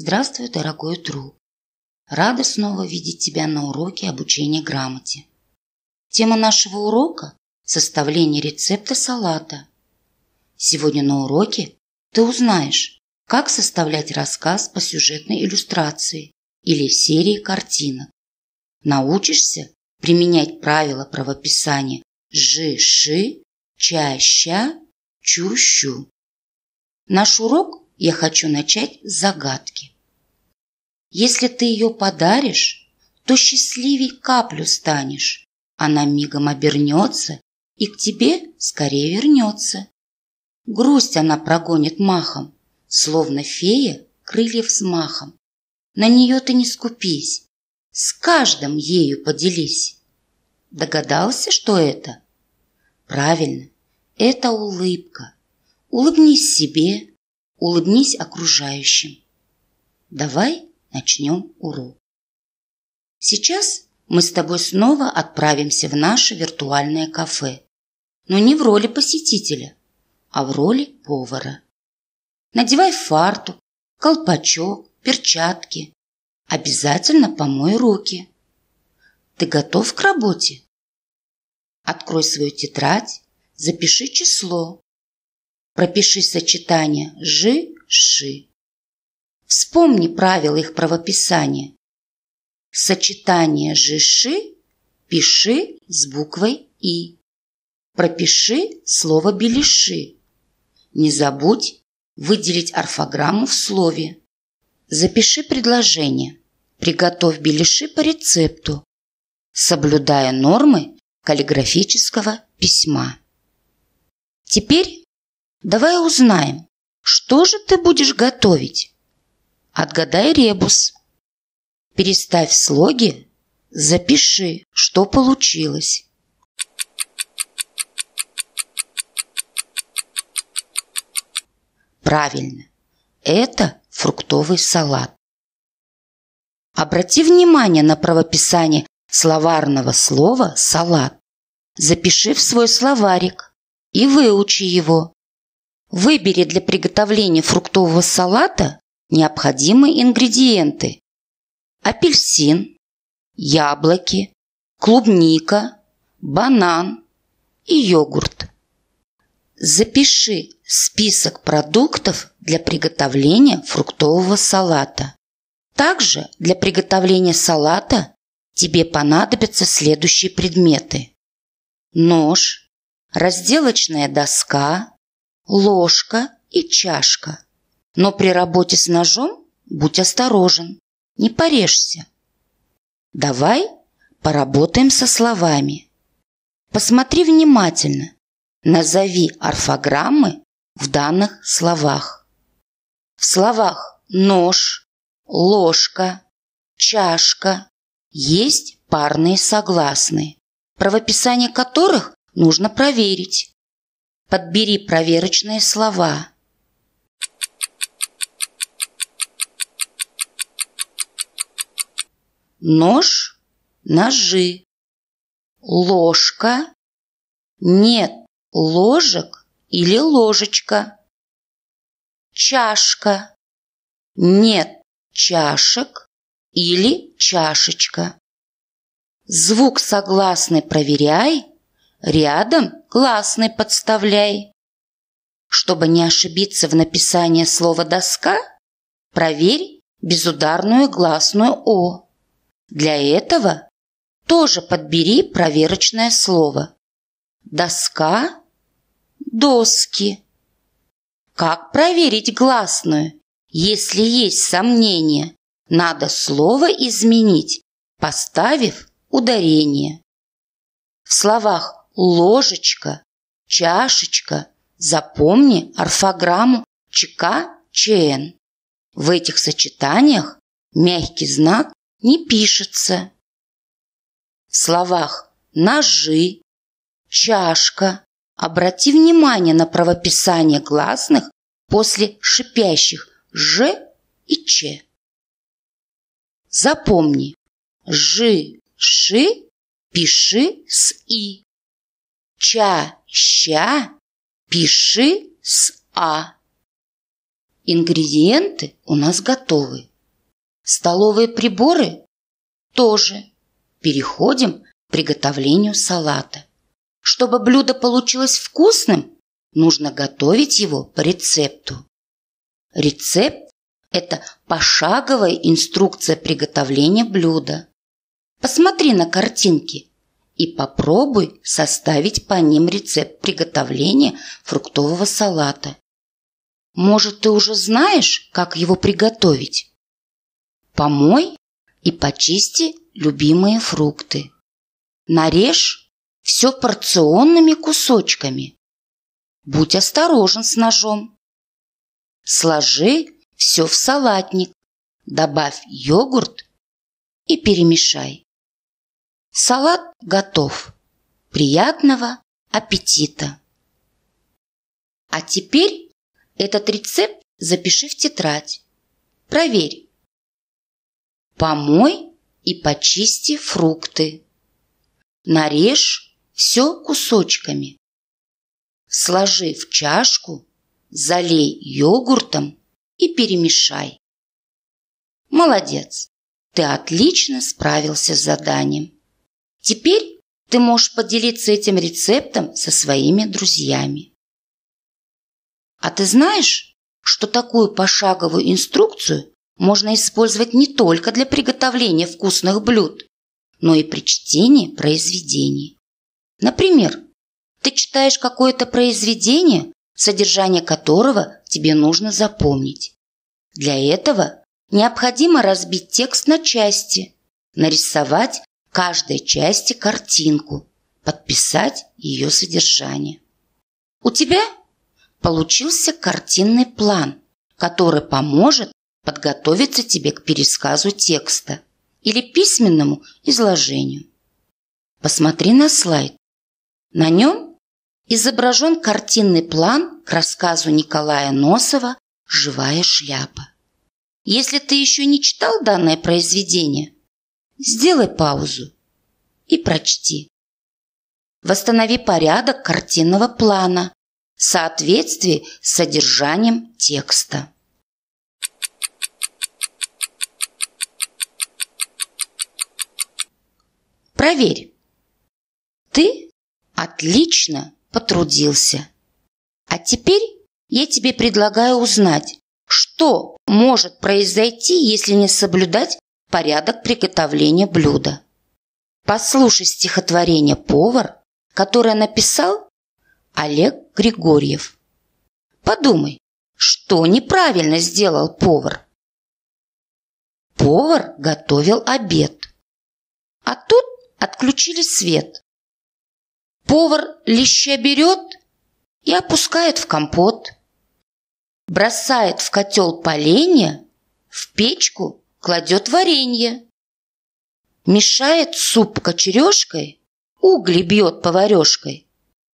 Здравствуй, дорогой Тру. Рада снова видеть тебя на уроке обучения грамоте. Тема нашего урока – составление рецепта салата. Сегодня на уроке ты узнаешь, как составлять рассказ по сюжетной иллюстрации или серии картинок. Научишься применять правила правописания «жи-ши», «ча-ща», «чу-щу». Наш урок я хочу начать с загадки. Если ты ее подаришь, то счастливей каплю станешь. Она мигом обернется и к тебе скорее вернется. Грусть она прогонит махом, словно фея крыльев с махом. На нее ты не скупись, с каждым ею поделись. Догадался, что это? Правильно, это улыбка. Улыбнись себе, улыбнись окружающим. Давай начнем урок. Сейчас мы с тобой снова отправимся в наше виртуальное кафе, но не в роли посетителя, а в роли повара. Надевай фартук, колпачок, перчатки. Обязательно помой руки. Ты готов к работе? Открой свою тетрадь, запиши число. Пропиши сочетание «жи», «ши». Вспомни правила их правописания. Сочетание «жиши» пиши с буквой «и». Пропиши слово белиши. Не забудь выделить орфограмму в слове. Запиши предложение. Приготовь белиши по рецепту, соблюдая нормы каллиграфического письма. Теперь давай узнаем, что же ты будешь готовить. Отгадай ребус. Переставь слоги, запиши, что получилось. Правильно. Это фруктовый салат. Обрати внимание на правописание словарного слова «салат». Запиши в свой словарик и выучи его. Выбери для приготовления фруктового салата Необходимые ингредиенты. Апельсин, яблоки, клубника, банан и йогурт. Запиши список продуктов для приготовления фруктового салата. Также для приготовления салата тебе понадобятся следующие предметы. Нож, разделочная доска, ложка и чашка. Но при работе с ножом будь осторожен, не порежься. Давай поработаем со словами. Посмотри внимательно. Назови орфограммы в данных словах. В словах «нож», «ложка», «чашка» есть парные согласные, правописание которых нужно проверить. Подбери проверочные слова. нож, ножи, ложка, нет ложек или ложечка, чашка, нет чашек или чашечка. Звук согласный проверяй, рядом гласный подставляй. Чтобы не ошибиться в написании слова «доска», проверь безударную гласную «о». Для этого тоже подбери проверочное слово. Доска, доски. Как проверить гласную? Если есть сомнения, надо слово изменить, поставив ударение. В словах «ложечка», «чашечка» запомни орфограмму ЧК-ЧН. В этих сочетаниях мягкий знак не пишется. В словах «ножи», «чашка» обрати внимание на правописание гласных после шипящих «ж» и «ч». Запомни, «жи», «ши» пиши с «и». «Ча-ща» пиши с «а». Ингредиенты у нас готовы. Столовые приборы? Тоже. Переходим к приготовлению салата. Чтобы блюдо получилось вкусным, нужно готовить его по рецепту. Рецепт – это пошаговая инструкция приготовления блюда. Посмотри на картинки и попробуй составить по ним рецепт приготовления фруктового салата. Может, ты уже знаешь, как его приготовить? Помой и почисти любимые фрукты. Нарежь все порционными кусочками. Будь осторожен с ножом. Сложи все в салатник, добавь йогурт и перемешай. Салат готов. Приятного аппетита! А теперь этот рецепт запиши в тетрадь. Проверь, Помой и почисти фрукты. Нарежь все кусочками. Сложи в чашку, залей йогуртом и перемешай. Молодец! Ты отлично справился с заданием. Теперь ты можешь поделиться этим рецептом со своими друзьями. А ты знаешь, что такую пошаговую инструкцию можно использовать не только для приготовления вкусных блюд, но и при чтении произведений. Например, ты читаешь какое-то произведение, содержание которого тебе нужно запомнить. Для этого необходимо разбить текст на части, нарисовать каждой части картинку, подписать ее содержание. У тебя получился картинный план, который поможет подготовиться тебе к пересказу текста или письменному изложению. Посмотри на слайд. На нем изображен картинный план к рассказу Николая Носова «Живая шляпа». Если ты еще не читал данное произведение, сделай паузу и прочти. Восстанови порядок картинного плана в соответствии с содержанием текста. Проверь. Ты отлично потрудился. А теперь я тебе предлагаю узнать, что может произойти, если не соблюдать порядок приготовления блюда. Послушай стихотворение «Повар», которое написал Олег Григорьев. Подумай, что неправильно сделал повар. Повар готовил обед. А тут Отключили свет. Повар леща берет и опускает в компот. Бросает в котел поленья, в печку кладет варенье. Мешает суп кочережкой, угли бьет поварешкой.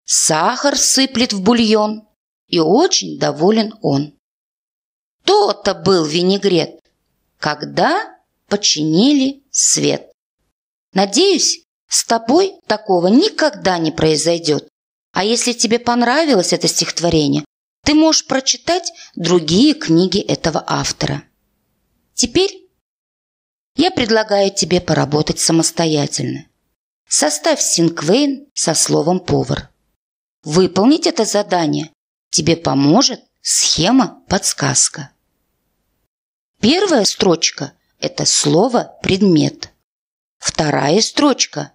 Сахар сыплет в бульон, и очень доволен он. То-то был винегрет, когда починили свет. Надеюсь, с тобой такого никогда не произойдет. А если тебе понравилось это стихотворение, ты можешь прочитать другие книги этого автора. Теперь я предлагаю тебе поработать самостоятельно. Составь Синквейн со словом «повар». Выполнить это задание тебе поможет схема-подсказка. Первая строчка – это слово-предмет. Вторая строчка.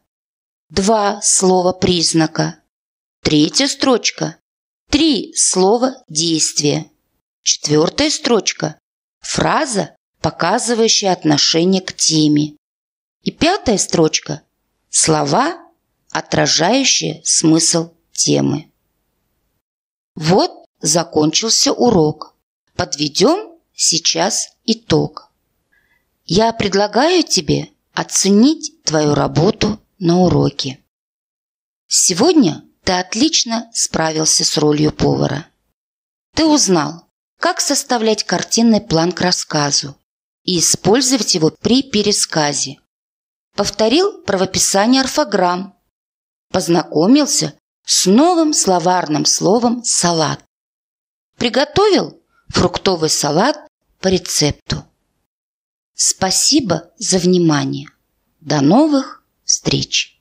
Два слова признака. Третья строчка. Три слова действия. Четвертая строчка. Фраза, показывающая отношение к теме. И пятая строчка. Слова, отражающие смысл темы. Вот закончился урок. Подведем сейчас итог. Я предлагаю тебе оценить твою работу на уроке. Сегодня ты отлично справился с ролью повара. Ты узнал, как составлять картинный план к рассказу и использовать его при пересказе. Повторил правописание орфограмм. Познакомился с новым словарным словом «салат». Приготовил фруктовый салат по рецепту. Спасибо за внимание. До новых встреч!